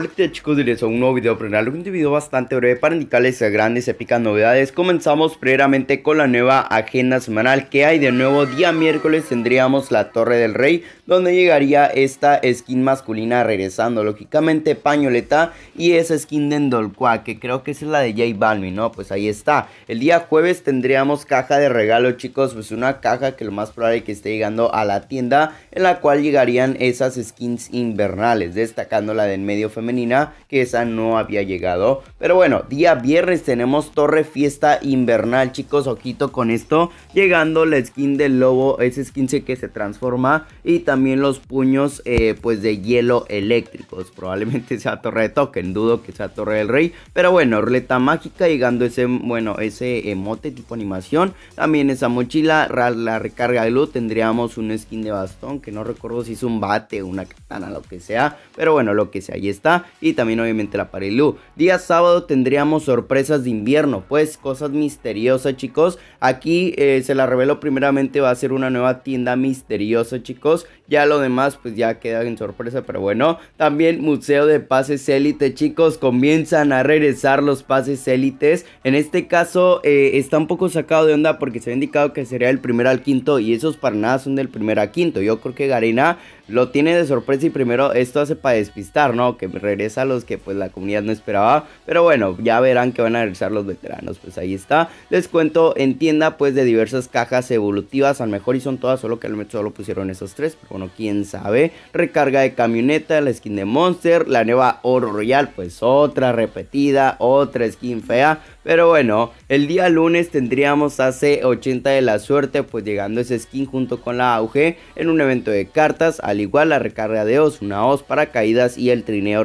Hola chicos y a un nuevo video para un video bastante breve para indicarles grandes épicas novedades Comenzamos primeramente con la nueva agenda semanal que hay de nuevo día miércoles tendríamos la Torre del Rey Donde llegaría esta skin masculina regresando lógicamente Pañoleta y esa skin de Endolqua que creo que es la de J balmy ¿no? Pues ahí está El día jueves tendríamos caja de regalo chicos, pues una caja que lo más probable que esté llegando a la tienda En la cual llegarían esas skins invernales, destacando la del medio femenino Menina, que esa no había llegado. Pero bueno, día viernes tenemos Torre Fiesta Invernal, chicos, ojito con esto. Llegando la skin del lobo, ese skin que se transforma. Y también los puños, eh, pues de hielo eléctricos. Probablemente sea Torre de Token, dudo que sea Torre del Rey. Pero bueno, Orleta mágica, llegando ese, bueno, ese emote tipo animación. También esa mochila, la recarga de luz, tendríamos un skin de bastón, que no recuerdo si es un bate, una katana, lo que sea. Pero bueno, lo que sea, ahí está y también obviamente la Parilú. Día sábado tendríamos sorpresas de invierno, pues cosas misteriosas chicos. Aquí eh, se la reveló primeramente va a ser una nueva tienda misteriosa chicos. Ya lo demás pues ya queda en sorpresa, pero bueno. También Museo de Pases Élite chicos, comienzan a regresar los pases élites. En este caso eh, está un poco sacado de onda porque se ha indicado que sería el primero al quinto y esos para nada son del primero al quinto. Yo creo que Garena lo tiene de sorpresa y primero esto hace para despistar, ¿no? Que regresa a los que pues la comunidad no esperaba. Pero bueno, ya verán que van a regresar los veteranos. Pues ahí está. Les cuento en tienda pues de diversas cajas evolutivas. A lo mejor y son todas, solo que al solo pusieron esos tres. Pero bueno, quién sabe. Recarga de camioneta, la skin de Monster, la nueva Oro Royal, pues otra repetida, otra skin fea. Pero bueno, el día lunes tendríamos hace 80 de la suerte, pues llegando ese skin junto con la auge en un evento de cartas, al igual la recarga de os, una os para caídas y el trineo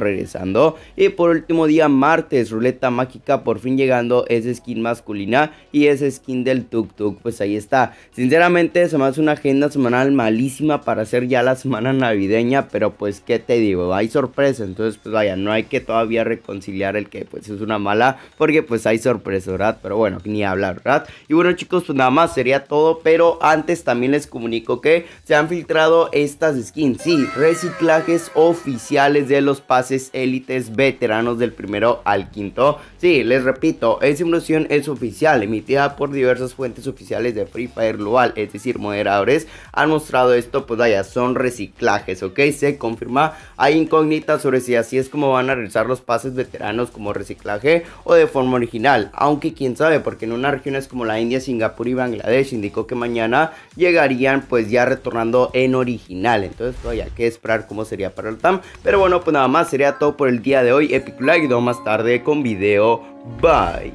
y por último día martes, ruleta mágica por fin llegando ese skin masculina y ese skin del tuk tuk. Pues ahí está. Sinceramente se me hace una agenda semanal malísima para hacer ya la semana navideña. Pero pues qué te digo, hay sorpresa. Entonces pues vaya, no hay que todavía reconciliar el que pues es una mala. Porque pues hay sorpresa, ¿verdad? Pero bueno, ni hablar, ¿verdad? Y bueno chicos, pues nada más sería todo. Pero antes también les comunico que se han filtrado estas skins. Sí, reciclajes oficiales de los pases élites veteranos del primero al quinto. Sí, les repito, esa información es oficial, emitida por diversas fuentes oficiales de Free Fire Global, es decir, moderadores, han mostrado esto, pues vaya, son reciclajes, ¿ok? Se confirma, hay incógnitas sobre si así es como van a realizar los pases veteranos como reciclaje o de forma original, aunque quién sabe, porque en unas regiones como la India, Singapur y Bangladesh indicó que mañana llegarían pues ya retornando en original, entonces todavía pues hay que esperar cómo sería para el TAM, pero bueno, pues nada más sería todo por el día de hoy. Epic like, y más tarde con video. Bye.